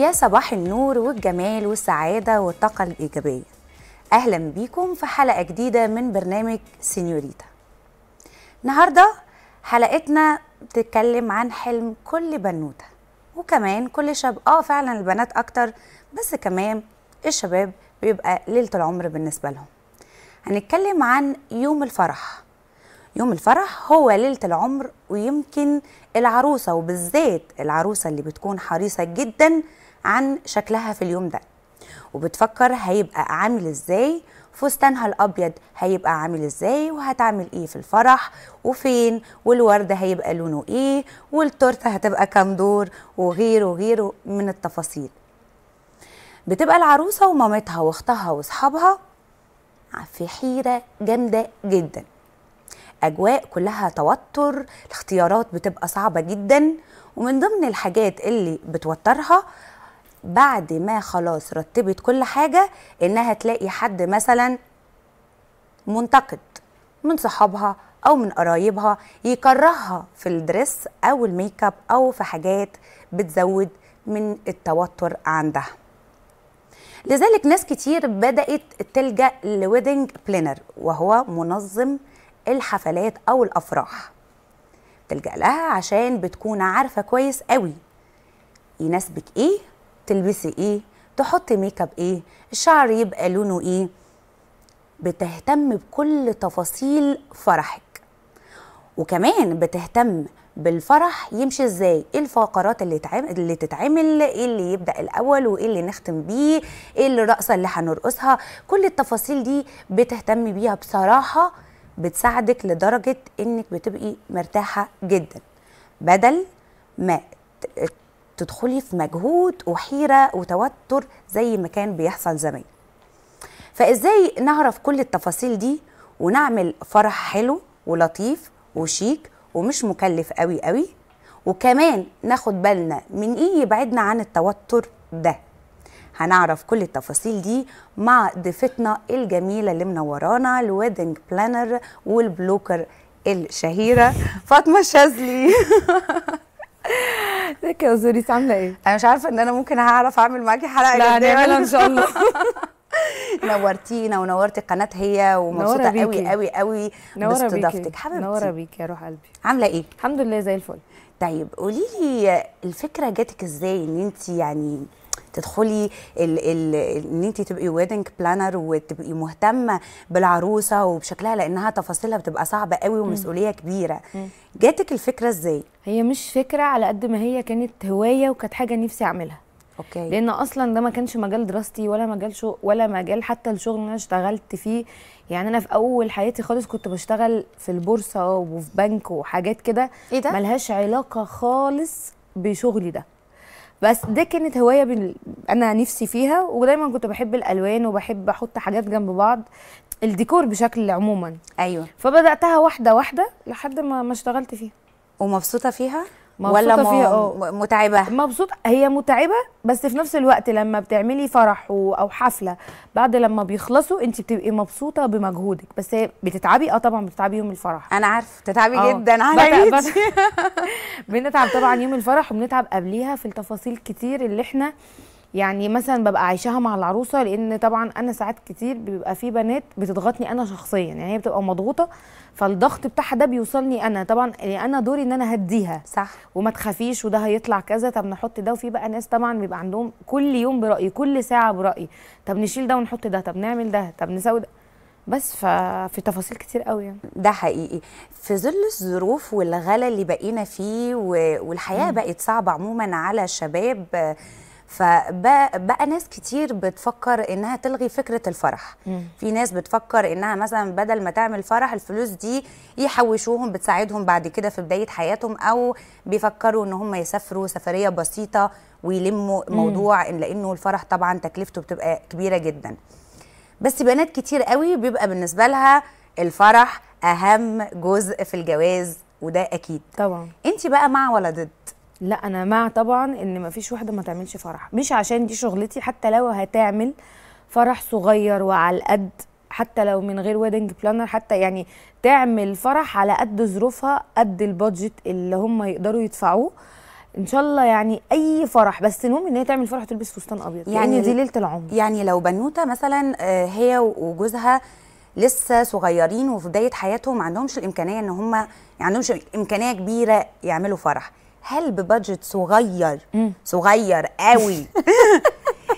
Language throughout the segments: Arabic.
يا صباح النور والجمال والسعادة والطاقة الإيجابية أهلا بيكم في حلقة جديدة من برنامج سينيوريتا النهاردة حلقتنا بتتكلم عن حلم كل بنوتة وكمان كل شاب آه فعلا البنات أكتر بس كمان الشباب بيبقى ليلة العمر بالنسبة لهم هنتكلم عن يوم الفرح يوم الفرح هو ليلة العمر ويمكن العروسة وبالذات العروسة اللي بتكون حريصة جدا عن شكلها في اليوم ده وبتفكر هيبقى عامل ازاي فستانها الابيض هيبقى عامل ازاي وهتعمل ايه في الفرح وفين والورد هيبقى لونه ايه والتورته هتبقى كام دور وغيره وغيره من التفاصيل بتبقى العروسه ومامتها واختها واصحابها في حيره جامده جدا اجواء كلها توتر الاختيارات بتبقى صعبه جدا ومن ضمن الحاجات اللي بتوترها بعد ما خلاص رتبت كل حاجه انها تلاقي حد مثلا منتقد من صحابها او من قرايبها يكرهها في الدرس او الميك اب او في حاجات بتزود من التوتر عندها لذلك ناس كتير بدأت تلجأ لويدنج بلانر وهو منظم الحفلات أو الأفراح تلجأ لها عشان بتكون عارفة كويس قوي يناسبك إيه تلبسي ايه تحطي ميك اب ايه الشعر يبقى لونه ايه بتهتم بكل تفاصيل فرحك وكمان بتهتم بالفرح يمشي ازاي ايه الفقرات اللي تعمل اللي تتعمل ايه اللي يبدا الاول وايه اللي نختم بيه ايه الرقصه اللي هنرقصها كل التفاصيل دي بتهتم بيها بصراحه بتساعدك لدرجه انك بتبقي مرتاحه جدا بدل ما تدخلي في مجهود وحيره وتوتر زي ما كان بيحصل زمان فازاي نعرف كل التفاصيل دي ونعمل فرح حلو ولطيف وشيك ومش مكلف قوي قوي وكمان ناخد بالنا من ايه يبعدنا عن التوتر ده هنعرف كل التفاصيل دي مع ضيفتنا الجميله اللي منورانا الويدنج بلانر والبلوكر الشهيره فاطمه شاذلي ازيك يا زوريس عامله ايه؟ انا مش عارفه ان انا ممكن هعرف اعمل معاكي حلقه لا هنعملها ان شاء الله نورتينا ونورتي قناه هي ومبسوطه قوي قوي قوي باستضافتك حبيبتي نوره بيك يا روح قلبي عامله ايه؟ الحمد لله زي الفل طيب قولي لي الفكره جاتك ازاي ان انت يعني تدخلي ال ال ان انت تبقي ويدنج بلانر وتبقي مهتمه بالعروسه وبشكلها لانها تفاصيلها بتبقى صعبه قوي ومسؤوليه كبيره جاتك الفكره ازاي هي مش فكره على قد ما هي كانت هوايه وكانت حاجه نفسي اعملها اوكي لان اصلا ده ما كانش مجال دراستي ولا مجال شغل ولا مجال حتى الشغل اللي انا اشتغلت فيه يعني انا في اول حياتي خالص كنت بشتغل في البورصه وفي بنك وحاجات كده إيه ده؟ ملهاش علاقه خالص بشغلي ده بس دي كانت هوايه بال... انا نفسي فيها ودايما كنت بحب الالوان وبحب احط حاجات جنب بعض الديكور بشكل عموما ايوه فبداتها واحده واحده لحد ما ما اشتغلت فيها ومبسوطه فيها ولا م... فيها اه. متعبه مبسوطه هي متعبه بس في نفس الوقت لما بتعملي فرح و... او حفله بعد لما بيخلصوا انت بتبقي مبسوطه بمجهودك بس بتتعبي اه طبعا بتتعبي يوم الفرح انا عارفه بتتعبي أوه. جدا على بت... بنتعب طبعا يوم الفرح وبنتعب قبليها في التفاصيل كتير اللي احنا يعني مثلا ببقى عايشاها مع العروسه لان طبعا انا ساعات كتير بيبقى في بنات بتضغطني انا شخصيا يعني هي بتبقى مضغوطه فالضغط بتاعها ده بيوصلني انا طبعا يعني انا دوري ان انا هديها صح وما تخافيش وده هيطلع كذا طب نحط ده وفي بقى ناس طبعا بيبقى عندهم كل يوم برايي كل ساعه برايي طب نشيل ده ونحط ده طب نعمل ده طب نسوي ده بس ففي تفاصيل كتير قوي يعني. ده حقيقي في ظل الظروف والغلا اللي بقينا فيه والحياه م. بقت صعبه عموما على الشباب فبقى ناس كتير بتفكر انها تلغي فكره الفرح مم. في ناس بتفكر انها مثلا بدل ما تعمل فرح الفلوس دي يحوشوهم بتساعدهم بعد كده في بدايه حياتهم او بيفكروا ان هم يسافروا سفريه بسيطه ويلموا مم. موضوع لانه الفرح طبعا تكلفته بتبقى كبيره جدا بس بنات كتير قوي بيبقى بالنسبه لها الفرح اهم جزء في الجواز وده اكيد طبعا انت بقى مع ولا ضد لا انا مع طبعا ان ما فيش واحده ما تعملش فرح مش عشان دي شغلتي حتى لو هتعمل فرح صغير وعلى القد حتى لو من غير ويدنج بلانر حتى يعني تعمل فرح على قد ظروفها قد البادجت اللي هم يقدروا يدفعوه ان شاء الله يعني اي فرح بس المهم ان هي تعمل فرح تلبس فستان ابيض يعني دي ليله العمر يعني لو بنوته مثلا آه، هي وجوزها لسه صغيرين وفي بدايه حياتهم ما عندهمش الامكانيه ان هم يعني ما عندهمش امكانيه كبيره يعملوا فرح هل ببادجت صغير صغير قوي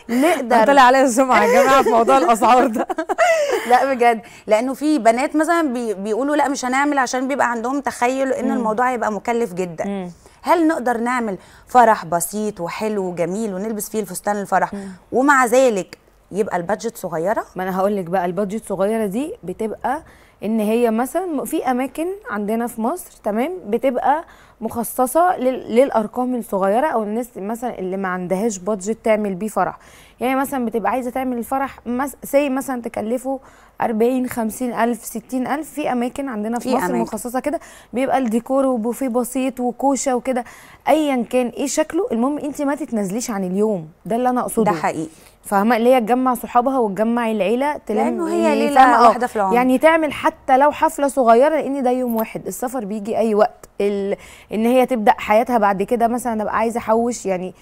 نقدر طلع عليا السمعه يا جماعه في موضوع الاسعار ده لا بجد لانه في بنات مثلا بي بيقولوا لا مش هنعمل عشان بيبقى عندهم تخيل ان مم. الموضوع هيبقى مكلف جدا مم. هل نقدر نعمل فرح بسيط وحلو وجميل ونلبس فيه الفستان الفرح مم. ومع ذلك يبقى البادجت صغيره ما انا هقول لك بقى البادجت صغيره دي بتبقى ان هي مثلا في اماكن عندنا في مصر تمام بتبقى مخصصه للارقام الصغيره او الناس مثلا اللي ما عندهاش بادجت تعمل بيه فرح يعني مثلا بتبقى عايزه تعمل الفرح مس... سي مثلا تكلفه 40 50 الف 60 الف في اماكن عندنا في, في مصر أماكن. مخصصه كده بيبقى الديكور وبوفيه بسيط وكوشه وكده ايا كان ايه شكله المهم انت ما تتنازليش عن اليوم ده اللي انا اقصده ده حقيقي فاهمه اللي هي تجمع صحابها وتجمع العيله تلم لانه هي يعني ليله آه. واحده في العمر يعني تعمل حتى لو حفله صغيره لان ده يوم واحد السفر بيجي اي وقت ال... ان هي تبدا حياتها بعد كده مثلا ابقى عايزه احوش يعني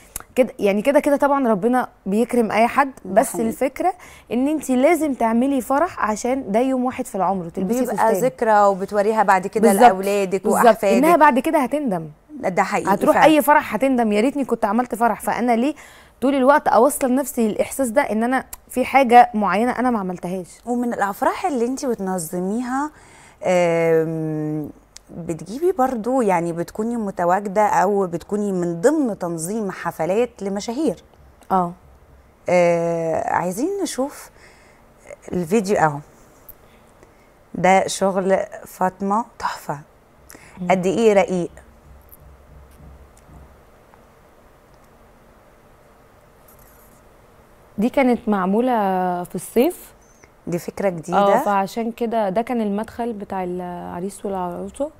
كده يعني كده كده طبعا ربنا بيكرم اي حد بس محمد. الفكره ان انت لازم تعملي فرح عشان ده يوم واحد في العمر وتلبسي بيبقى ذكرى وبتوريها بعد كده لاولادك واحفادك انها بعد كده هتندم ده حقيقي هتروح فعلا. اي فرح هتندم يا ريتني كنت عملت فرح فانا ليه طول الوقت اوصل نفسي للاحساس ده ان انا في حاجه معينه انا ما عملتهاش ومن الافراح اللي انت بتنظميها بتجيبي برضو يعني بتكوني متواجدة أو بتكوني من ضمن تنظيم حفلات لمشاهير اه, آه، عايزين نشوف الفيديو اهو ده شغل فاطمة تحفة قد ايه رقيق دي كانت معمولة في الصيف دي فكرة جديدة اه فعشان كده ده كان المدخل بتاع العريس والعروسة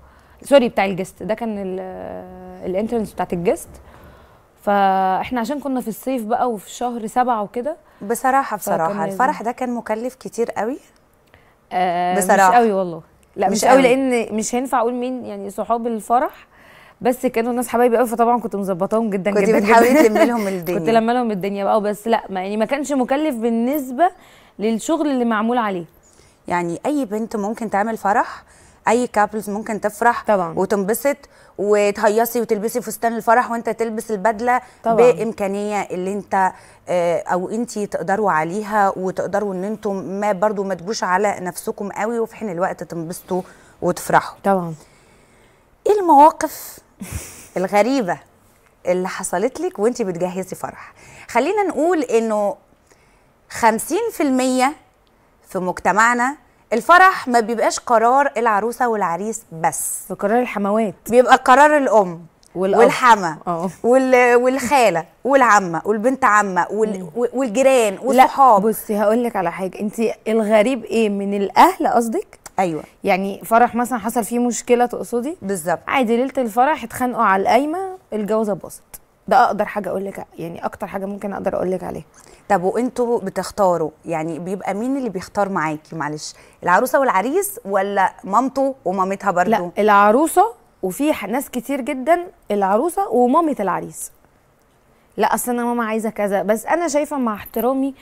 سوري بتاع الجست ده كان الانترنس بتاعت الجست فاحنا عشان كنا في الصيف بقى وفي شهر سبعة وكده بصراحه بصراحه الفرح ده كان مكلف كتير قوي آه بصراحه مش قوي والله لا مش, مش قوي, قوي لان مش هينفع اقول مين يعني صحاب الفرح بس كانوا ناس حبايبي قوي فطبعا كنت مظبطاهم جدا كنت جدا كنت بتحاولي تلم لهم الدنيا كنت لما لهم الدنيا بقى بس لا ما يعني ما كانش مكلف بالنسبه للشغل اللي معمول عليه يعني اي بنت ممكن تعمل فرح اي كابلز ممكن تفرح طبعا وتنبسط وتهيصي وتلبسي فستان الفرح وانت تلبس البدله طبعا. بامكانيه اللي انت آه، او انت تقدروا عليها وتقدروا ان انتم ما برضو ما تجوش على نفسكم قوي وفي حين الوقت تنبسطوا وتفرحوا طبعا ايه المواقف الغريبه اللي حصلت لك وانت بتجهزي فرح خلينا نقول انه 50% في مجتمعنا الفرح ما بيبقاش قرار العروسه والعريس بس قرار الحموات بيبقى قرار الام والأب. والحما اه. وال... والخاله والعمه والبنت عمه وال... والجيران والصحاب لا بصي هقول لك على حاجه انت الغريب ايه من الاهل قصدك ايوه يعني فرح مثلا حصل فيه مشكله تقصدي بالظبط عادي ليله الفرح اتخانقوا على القايمه الجوازه باظت ده اقدر حاجه اقول لك يعني اكتر حاجه ممكن اقدر اقول لك عليها طب وانتوا بتختاروا يعني بيبقى مين اللي بيختار معاكي معلش العروسه والعريس ولا مامته ومامتها برضو لا العروسه وفي ناس كتير جدا العروسه ومامه العريس لا اصل انا ماما عايزه كذا بس انا شايفه مع احترامي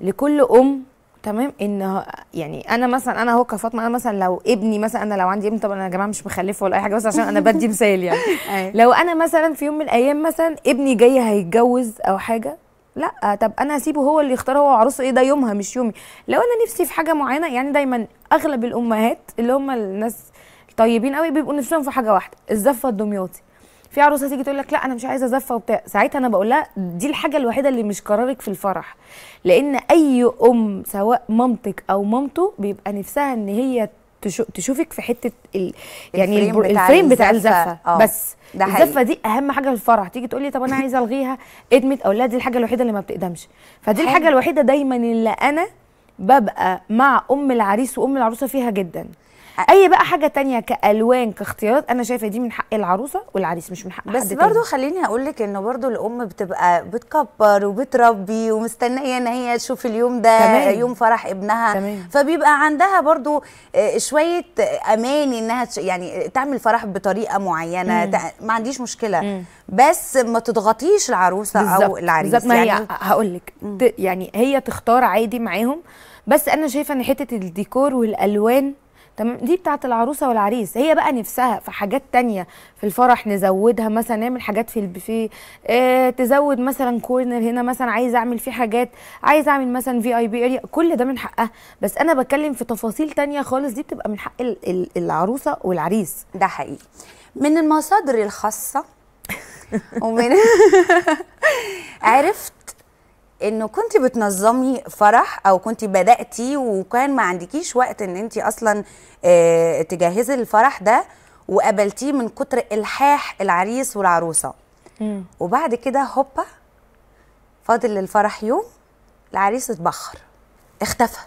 لكل ام تمام ان يعني انا مثلا انا هو كفاطمه انا مثلا لو ابني مثلا انا لو عندي ابن طبعا انا يا جماعه مش مخلفه ولا اي حاجه بس عشان انا بدي مثال يعني أيوة. لو انا مثلا في يوم من الايام مثلا ابني جاي هيتجوز او حاجه لا طب انا هسيبه هو اللي يختار هو عروسه ايه ده يومها مش يومي لو انا نفسي في حاجه معينه يعني دايما اغلب الامهات اللي هم الناس طيبين قوي بيبقوا نفسهم في حاجه واحده الزفه الدمياطي في عروسه تيجي تقول لك لا انا مش عايزه زفه وبتاع ساعتها انا بقول لها دي الحاجه الوحيده اللي مش قرارك في الفرح لان اي ام سواء مامتك او مامته بيبقى نفسها ان هي تشوفك في حته ال... يعني الفريم, بتاع, الفريم بتاع الزفه أوه. آه. بس الزفه دي اهم حاجه في الفرح تيجي تقول لي طب انا عايزه الغيها ادمت او لا دي الحاجه الوحيده اللي ما بتقدمش فدي الحاجه الوحيده دايما اللي انا ببقى مع ام العريس وام العروسه فيها جدا اي بقى حاجه تانية كالوان كاختيارات انا شايفه دي من حق العروسه والعريس مش من حق بس حد برضو خليني اقول لك انه برضو الام بتبقى بتكبر وبتربي ومستنيه ان هي تشوف اليوم ده تمام. يوم فرح ابنها تمام. فبيبقى عندها برضو آه، شويه امان انها يعني تعمل فرح بطريقه معينه ما عنديش مشكله مم. بس ما تضغطيش العروسه بالزبط. او العريس بالظبط ما هي يعني هقول لك يعني هي تختار عادي معاهم بس انا شايفه ان حته الديكور والالوان تمام دي بتاعت العروسه والعريس هي بقى نفسها في حاجات تانية في الفرح نزودها مثلا نعمل حاجات في البوفيه اه تزود مثلا كورنر هنا مثلا عايز اعمل فيه حاجات عايز اعمل مثلا في اي بي اريا كل ده من حقها بس انا بتكلم في تفاصيل تانية خالص دي بتبقى من حق العروسه والعريس ده حقيقي من المصادر الخاصه ومن عرفت انه كنت بتنظمي فرح او كنت بداتي وكان ما عندكيش وقت ان انت اصلا آه، تجهزي الفرح ده وقابلتيه من كتر الحاح العريس والعروسه مم. وبعد كده هوبا فاضل للفرح يوم العريس اتبخر اختفى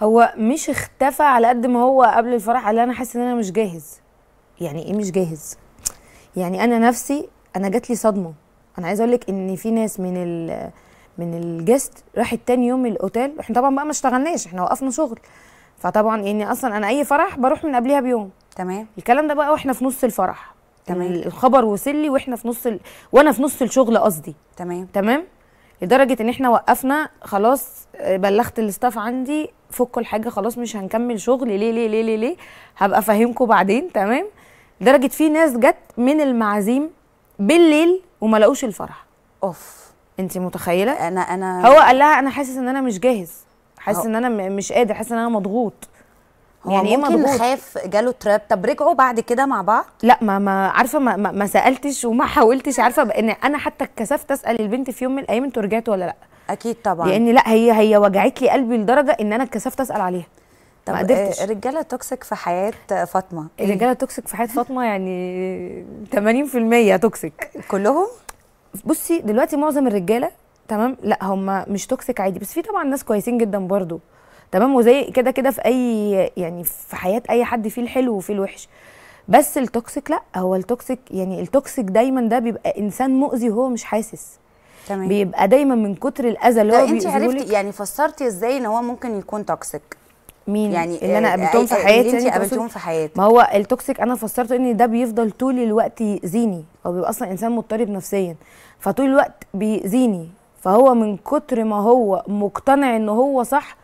هو مش اختفى على قد ما هو قبل الفرح قال انا حاسس ان انا مش جاهز يعني ايه مش جاهز يعني انا نفسي انا جات لي صدمه انا عايزه اقول لك ان في ناس من ال من الجست راحت تاني يوم الاوتيل احنا طبعا بقى ما اشتغلناش احنا وقفنا شغل فطبعا يعني اصلا انا اي فرح بروح من قبلها بيوم تمام الكلام ده بقى واحنا في نص الفرح تمام الخبر وصل لي واحنا في نص ال... وانا في نص الشغل قصدي تمام تمام لدرجه ان احنا وقفنا خلاص بلغت الاستاف عندي فكوا الحاجه خلاص مش هنكمل شغل ليه ليه ليه ليه ليه هبقى افهمكم بعدين تمام لدرجه في ناس جت من المعازيم بالليل وما لقوش الفرح اوف انت متخيله انا انا هو قال لها انا حاسس ان انا مش جاهز حاسس ان انا مش قادر حاسس ان انا مضغوط هو يعني إيه ممكن ايه مضغوط خاف جاله تراب طب رجعوا بعد كده مع بعض لا ما ما عارفه ما, ما, ما سالتش وما حاولتش عارفه ان انا حتى اتكسفت اسال البنت في يوم من الايام انتوا رجعتوا ولا لا اكيد طبعا لان لا هي هي وجعت لي قلبي لدرجه ان انا اتكسفت اسال عليها طب ما قدرتش الرجاله آه، توكسيك في حياه آه، فاطمه الرجاله توكسيك في حياه فاطمه يعني 80% توكسيك كلهم بصي دلوقتي معظم الرجاله تمام لا هم مش توكسيك عادي بس في طبعا ناس كويسين جدا برضو تمام وزي كده كده في اي يعني في حياه اي حد فيه الحلو وفيه الوحش بس التوكسيك لا هو التوكسيك يعني التوكسيك دايما ده بيبقى انسان مؤذي وهو مش حاسس تمام بيبقى دايما من كتر الاذى اللي طيب، هو بيأذيه انت عرفتي يعني فسرتي ازاي ان هو ممكن يكون توكسيك مين يعني اللي انا آه، قابلتهم في آه، حياتي اللي انت يعني قابلتهم في حياتك ما هو التوكسيك انا فسرته ان ده بيفضل طول الوقت يأذيني هو بيبقى اصلا انسان مضطرب نفسيا فطول الوقت بيأذيني فهو من كتر ما هو مقتنع ان هو صح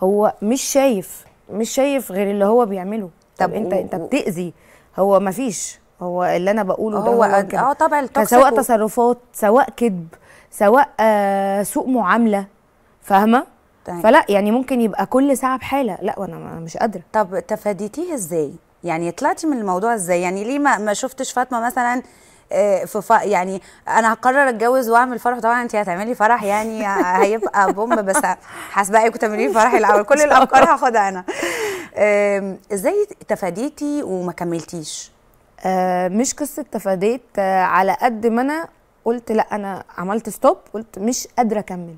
هو مش شايف مش شايف غير اللي هو بيعمله طب, طب انت انت بتأذي هو مفيش هو اللي انا بقوله هو ده هو اه طبعا التوكسيك سواء تصرفات سواء كذب سواء آه سوء معامله فاهمه تمام. فلا يعني ممكن يبقى كل ساعه بحاله لا وانا مش قادره طب تفاديتيه ازاي يعني طلعتي من الموضوع ازاي يعني ليه ما, ما شفتش فاطمه مثلا آه، في ف... يعني انا هقرر اتجوز واعمل فرح طبعا انت هتعملي فرح يعني هيبقى بوم بس حاسبه ايه كنت تعملي فرح الاول كل الافكار هاخدها انا ازاي تفاديتي وما كملتيش آه مش قصه تفاديت آه على قد ما انا قلت لا انا عملت ستوب قلت مش قادره اكمل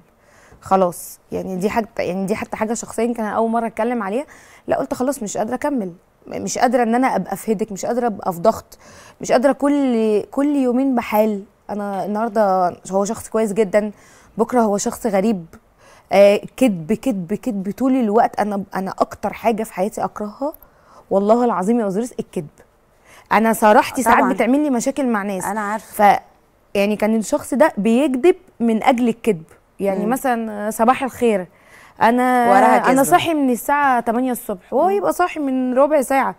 خلاص يعني دي حاجه يعني دي حتى حاجه شخصيا كان اول مره اتكلم عليها لا قلت خلاص مش قادره اكمل مش قادره ان انا ابقى في هيدك مش قادره ابقى في ضغط مش قادره كل كل يومين بحال انا النهارده هو شخص كويس جدا بكره هو شخص غريب آه كذب كذب كذب طول الوقت انا انا اكتر حاجه في حياتي اكرهها والله العظيم يا وزيرس الكذب انا صراحتي ساعات بتعمل لي مشاكل مع ناس انا عارفه ف يعني كان الشخص ده بيكذب من اجل الكذب يعني مم. مثلا صباح الخير انا انا صاحي من الساعه 8 الصبح وهو يبقى صاحي من ربع ساعه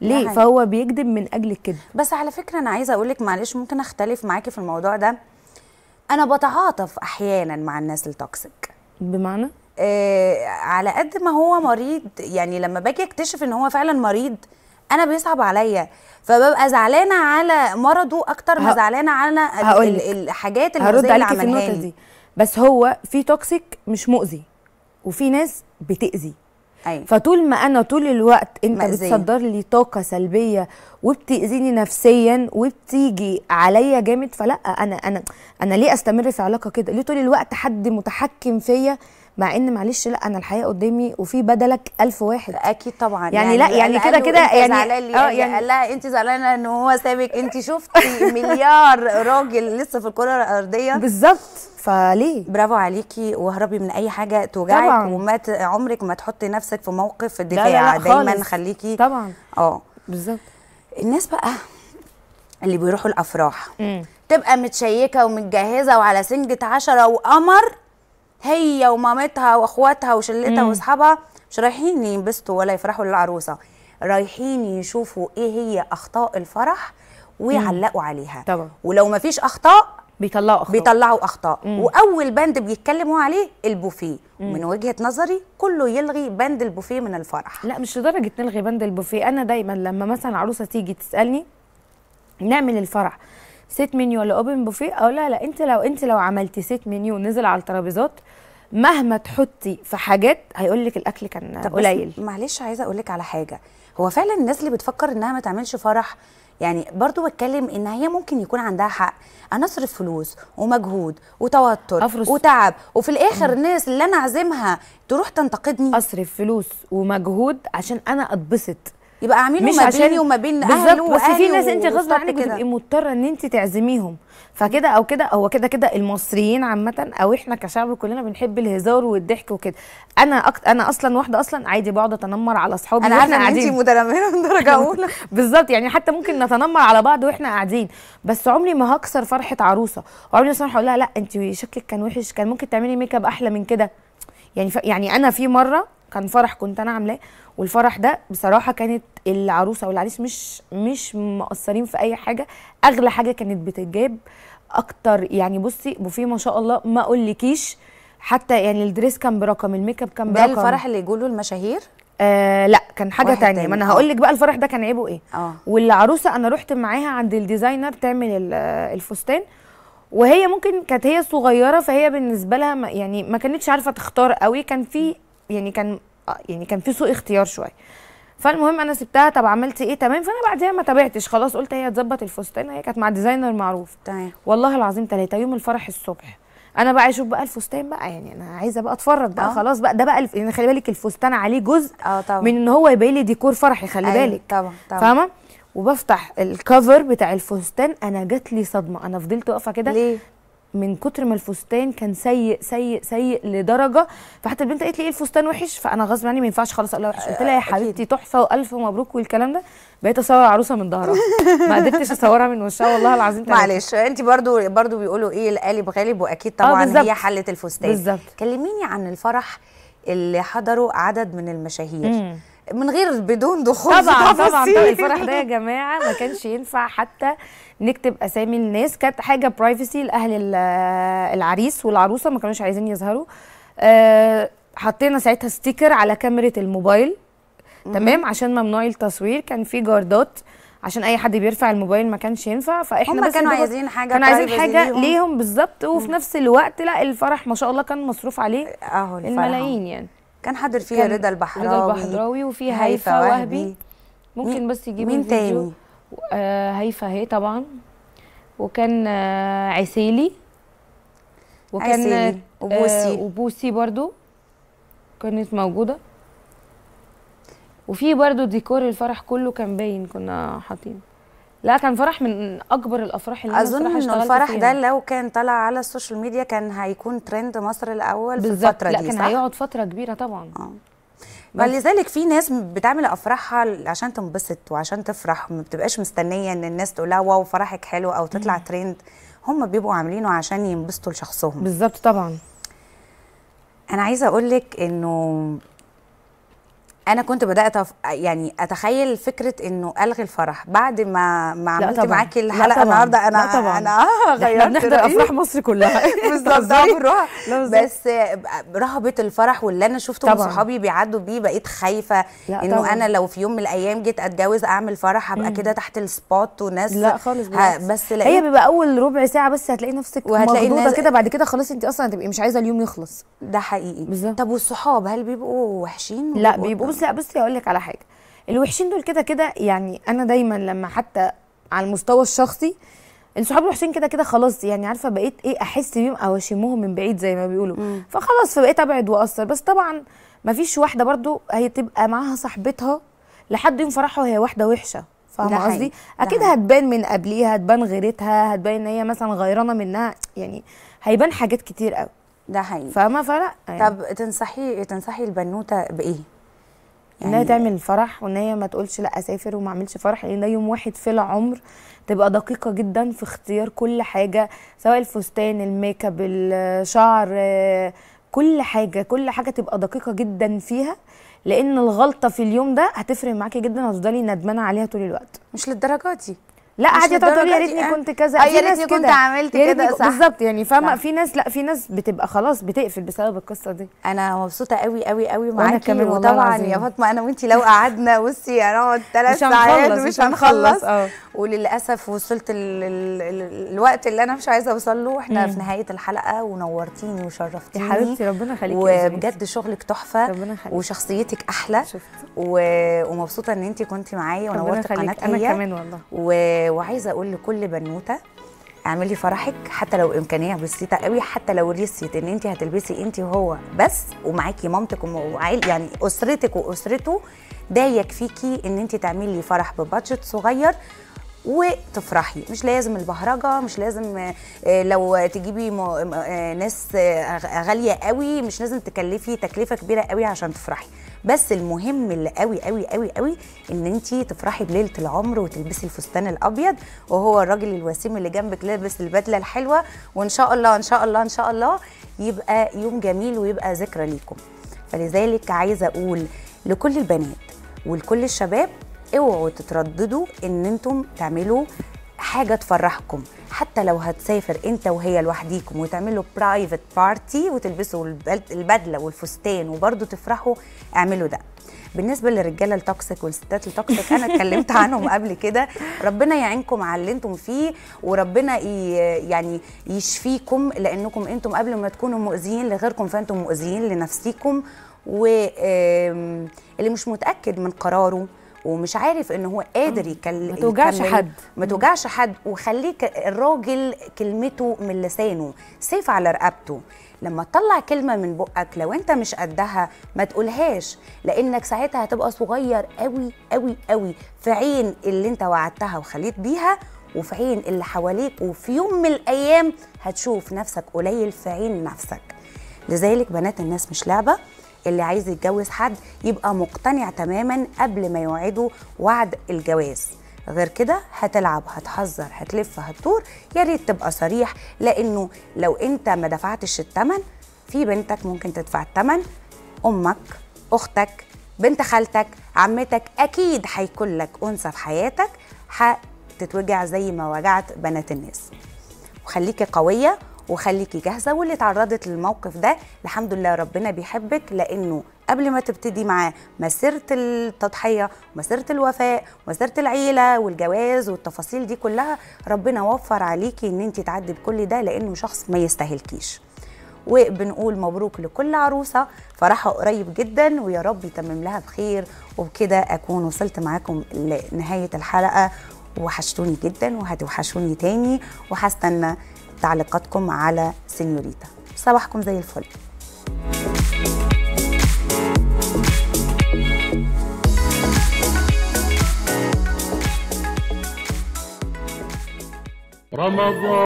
ليه فهو بيكذب من اجل الكذب بس على فكره انا عايزه اقول لك معلش ممكن اختلف معاكي في الموضوع ده انا بتعاطف احيانا مع الناس التوكسيك بمعنى آه على قد ما هو مريض يعني لما باجي اكتشف ان هو فعلا مريض انا بيصعب عليا فببقى زعلانه على مرضه اكتر ما زعلانه على الحاجات اللي هرد عليك في النقطه دي بس هو في توكسيك مش مؤذي وفي ناس بتاذي أيوة. فطول ما انا طول الوقت انت مأزين. بتصدر لي طاقه سلبيه وبتاذيني نفسيا وبتيجي عليا جامد فلا انا انا انا ليه استمر في علاقه كده ليه طول الوقت حد متحكم فيا مع ان معلش لا انا الحياه قدامي وفي بدلك ألف واحد اكيد طبعا يعني, يعني لا يعني كده كده يعني اه يعني, يعني قال لها انت زعلانه ان هو سابك انت شفتي مليار راجل لسه في الكره الارضيه بالظبط فليه برافو عليكي واهربي من اي حاجه توجعك طبعاً. وما ت... عمرك ما تحطي نفسك في موقف الدفاع لا لا لا دايما خليكي طبعا اه بالظبط الناس بقى اللي بيروحوا الافراح مم. تبقى متشيكه ومتجهزه وعلى سنجه عشرة وقمر هي ومامتها واخواتها وشلتها واصحابها مش رايحين ينبسطوا ولا يفرحوا للعروسه رايحين يشوفوا ايه هي اخطاء الفرح ويعلقوا عليها طبعا. ولو ما فيش اخطاء بيطلعوا اخطاء بيطلعوا اخطاء مم. واول بند بيتكلموا عليه البوفيه من وجهه نظري كله يلغي بند البوفيه من الفرح لا مش لدرجه نلغي بند البوفيه انا دايما لما مثلا عروسه تيجي تسالني نعمل الفرح سيت منيو ولا اوبن بوفيه اقول لها لا انت لو انت لو عملتي سيت منيو نزل على الترابيزات مهما تحطي في حاجات هيقول لك الاكل كان قليل معلش عايزه اقول لك على حاجه هو فعلا الناس اللي بتفكر انها ما تعملش فرح يعني برضو بتكلم ان هي ممكن يكون عندها حق انا اصرف فلوس ومجهود وتوتر أفرس. وتعب وفي الاخر الناس اللي انا عازمها تروح تنتقدني اصرف فلوس ومجهود عشان انا اتبسط يبقى اعمله ما بيني وما بين اهله بس في ناس انت غصب عنك بتبقي مضطره ان انت تعزميهم فكده او كده هو كده كده المصريين عامه او احنا كشعب كلنا بنحب الهزار والضحك وكده انا أكت... انا اصلا واحده اصلا عادي بقعد اتنمر على اصحابي انا عارفه ان انت متنمره من درجه اولى بالظبط يعني حتى ممكن نتنمر على بعض واحنا قاعدين بس عمري ما هكسر فرحه عروسه وعمري ما هقول لها لا انت شكلك كان وحش كان ممكن تعملي ميك اب احلى من كده يعني ف... يعني انا في مره كان فرح كنت انا عاملاه والفرح ده بصراحه كانت العروسه والعريس مش مش مقصرين في اي حاجه اغلى حاجه كانت بتتجاب اكتر يعني بصي بوفيه ما شاء الله ما اقولكيش حتى يعني الدريس كان برقم الميك اب كان برقم ده الفرح اللي يقولوا المشاهير آه لا كان حاجه تانية ما انا آه. هقول لك بقى الفرح ده كان عيبه ايه آه. والعروسه انا رحت معاها عند الديزاينر تعمل الفستان وهي ممكن كانت هي صغيره فهي بالنسبه لها يعني ما كانتش عارفه تختار قوي كان في يعني كان يعني كان في سوء اختيار شويه فالمهم انا سبتها طب عملت ايه تمام فانا بعديها ما تابعتش خلاص قلت هي تظبط الفستان هي كانت مع ديزاينر معروف تمام والله العظيم ثلاثه يوم الفرح الصبح انا بقى اشوف بقى الفستان بقى يعني انا عايزه بقى اتفرج بقى أوه. خلاص بقى ده بقى الف... يعني خلي بالك الفستان عليه جزء اه طبعا من ان هو يبقى لي ديكور فرحي خلي أيوة بالك طبعا طبعا فاهمه وبفتح الكفر بتاع الفستان انا جات لي صدمه انا فضلت واقفه كده من كتر ما الفستان كان سيء سيء سيء لدرجه فحتى البنت قالت لي ايه الفستان وحش فانا غصب عني ما ينفعش خالص اقول وحش قلت لها يا حبيبتي تحفه والف مبروك والكلام ده بقيت اصور عروسه من ظهرها ما قدرتش اصورها من وشها والله العظيم معلش انت برضو برضو بيقولوا ايه القالب غالب واكيد آه، طبعا هي حله الفستان بالظبط كلميني عن الفرح اللي حضروا عدد من المشاهير مم. من غير بدون دخول طبعا طبعا, طبعا الفرح ده يا جماعه ما كانش ينفع حتى نكتب اسامي الناس كانت حاجه برايفسي لاهل العريس والعروسه ما كانوش عايزين يظهروا آه، حطينا ساعتها ستيكر على كاميرا الموبايل تمام عشان ممنوع التصوير كان في جاردات عشان اي حد بيرفع الموبايل ما كانش ينفع فاحنا هم بس كانوا عايزين حاجه كانوا عايزين حاجه ليهم, ليهم بالظبط وفي نفس الوقت لا الفرح ما شاء الله كان مصروف عليه اهو الملايين يعني كان حاضر فيها رضا البحراوي رضا البحراوي وفي هيفا وهبي ممكن بس يجيب مين تاني آه، هيفا هي طبعا وكان آه، عسيلي وكان عسيلي. آه، وبوسي آه وبوسي برضو كانت موجوده وفي برضو ديكور الفرح كله كان باين كنا حاطينه لا كان فرح من اكبر الافراح اللي اظن ان الفرح ده لو كان طلع على السوشيال ميديا كان هيكون ترند مصر الاول في الفتره لا دي لكن هيقعد فتره كبيره طبعا اه فلذلك في ناس بتعمل افراحها عشان تنبسط وعشان تفرح ما بتبقاش مستنيه ان الناس تقول لها واو فرحك حلو او تطلع ترند هم بيبقوا عاملينه عشان ينبسطوا لشخصهم بالظبط طبعا انا عايزه اقول لك انه انا كنت بدات أف... يعني اتخيل فكره انه الغي الفرح بعد ما ما عملت معاكي الحلقه النهارده انا لا طبعا. انا آه غيرت بنحضر افراح مصر كلها إيه؟ بالظبط بس رهبه الفرح واللي انا شفته من صحابي بيعدوا بيه بقيت خايفه انه انا لو في يوم من الايام جيت اتجوز اعمل فرح هبقى كده تحت السبوت وناس لا خالص بس لقيت... هي بيبقى اول ربع ساعه بس هتلاقي نفسك وهتلاقي الناس... كده بعد كده خلاص انت اصلا هتبقي مش عايزه اليوم يخلص ده حقيقي بالزبط. طب والصحاب هل بيبقوا وحشين لا بيبقوا بص لا بصي هقول لك على حاجه الوحشين دول كده كده يعني انا دايما لما حتى على المستوى الشخصي الصحاب الوحشين كده كده خلاص يعني عارفه بقيت ايه احس بيهم او اشمهم من بعيد زي ما بيقولوا فخلاص فبقيت ابعد واقصر بس طبعا ما فيش واحده برضو هي تبقى معاها صاحبتها لحد يوم فرحها وهي واحده وحشه فاهمه قصدي اكيد هتبان من قبليها هتبان غيرتها هتبان ان هي مثلا غيرانه منها يعني هيبان حاجات كتير قوي ده حقيقي فاهمه فلا يعني. طب تنصحي تنصحي البنوته بايه يعني انها تعمل فرح وان هي ما تقولش لا اسافر وما اعملش فرح لان ده يوم واحد في العمر تبقى دقيقه جدا في اختيار كل حاجه سواء الفستان الميك اب الشعر كل حاجه كل حاجه تبقى دقيقه جدا فيها لان الغلطه في اليوم ده هتفرق معاكي جدا هتفضلي ندمانه عليها طول الوقت مش للدرجه دي لا قاعده تقول آه. آه، يا ريتني كنت كذا يا ريتني كنت عملت كده صح بالظبط يعني فاهمه في ناس لا في ناس بتبقى خلاص بتقفل بسبب القصه دي انا مبسوطه قوي قوي قوي معاكي وطبعا يا فاطمه انا وانت لو قعدنا بصي هنقعد ثلاث ساعات مش هنخلص اه وللاسف وصلت الوقت اللي انا مش عايزه اوصل له احنا في نهايه الحلقه ونورتيني وشرفتيني يا حبيبتي ربنا يخليكي وبجد شغلك تحفه ربنا يخليكي وشخصيتك احلى و... ومبسوطه ان انت كنتي معايا ونورتي قناه انا كمان والله وعايزه اقول لكل بنوته اعملي فرحك حتى لو امكانيه بسيطه قوي حتى لو ريست ان انت هتلبسي انت وهو بس ومعاكي مامتك وعيل يعني اسرتك واسرته ده يكفيكي ان انت تعملي فرح ببادجت صغير وتفرحي مش لازم البهرجه مش لازم آه، لو تجيبي آه، ناس آه، غاليه قوي مش لازم تكلفي تكلفه كبيره قوي عشان تفرحي بس المهم اللي قوي قوي قوي قوي ان انت تفرحي بليله العمر وتلبسي الفستان الابيض وهو الراجل الوسيم اللي جنبك لابس البدله الحلوه وان شاء الله ان شاء الله ان شاء الله يبقى يوم جميل ويبقى ذكرى ليكم فلذلك عايزه اقول لكل البنات ولكل الشباب اوعوا تترددوا ان انتم تعملوا حاجة تفرحكم حتى لو هتسافر انت وهي لوحديكم وتعملوا برايفت بارتي وتلبسوا البدلة والفستان وبرضه تفرحوا اعملوا ده بالنسبه للرجاله التوكسيك والستات التوكسيك انا اتكلمت عنهم قبل كده ربنا يعينكم على اللي انتم فيه وربنا يعني يشفيكم لانكم انتم قبل ما تكونوا مؤذيين لغيركم فانتم مؤذيين لنفسيكم واللي مش متاكد من قراره ومش عارف ان هو قادر يكلم ما توجعش حد ما توجعش حد وخليك الراجل كلمته من لسانه سيف على رقبته لما تطلع كلمة من بقك لو انت مش قدها ما تقولهاش لانك ساعتها هتبقى صغير قوي قوي قوي في عين اللي انت وعدتها وخليت بيها وفي عين اللي حواليك وفي يوم من الايام هتشوف نفسك قليل في عين نفسك لذلك بنات الناس مش لعبه اللي عايز يتجوز حد يبقى مقتنع تماما قبل ما يوعده وعد الجواز غير كده هتلعب هتحذر هتلف هتدور يا ريت تبقى صريح لانه لو انت ما دفعتش الثمن في بنتك ممكن تدفع الثمن امك اختك بنت خالتك عمتك اكيد هيكون لك انثى في حياتك هتتوجع زي ما وجعت بنات الناس وخليكي قويه وخليكي جاهزه واللي اتعرضت للموقف ده الحمد لله ربنا بيحبك لانه قبل ما تبتدي معاه مسيره التضحيه مسيره الوفاء مسيره العيله والجواز والتفاصيل دي كلها ربنا وفر عليكي ان انت تعدي بكل ده لانه شخص ما يستاهلكيش وبنقول مبروك لكل عروسة فرحها قريب جدا ويا رب يتمم لها بخير وبكده أكون وصلت معاكم لنهاية الحلقة وحشتوني جدا وهتوحشوني تاني وهستنى تعليقاتكم على سينيوريتا صباحكم زي الفل رمضان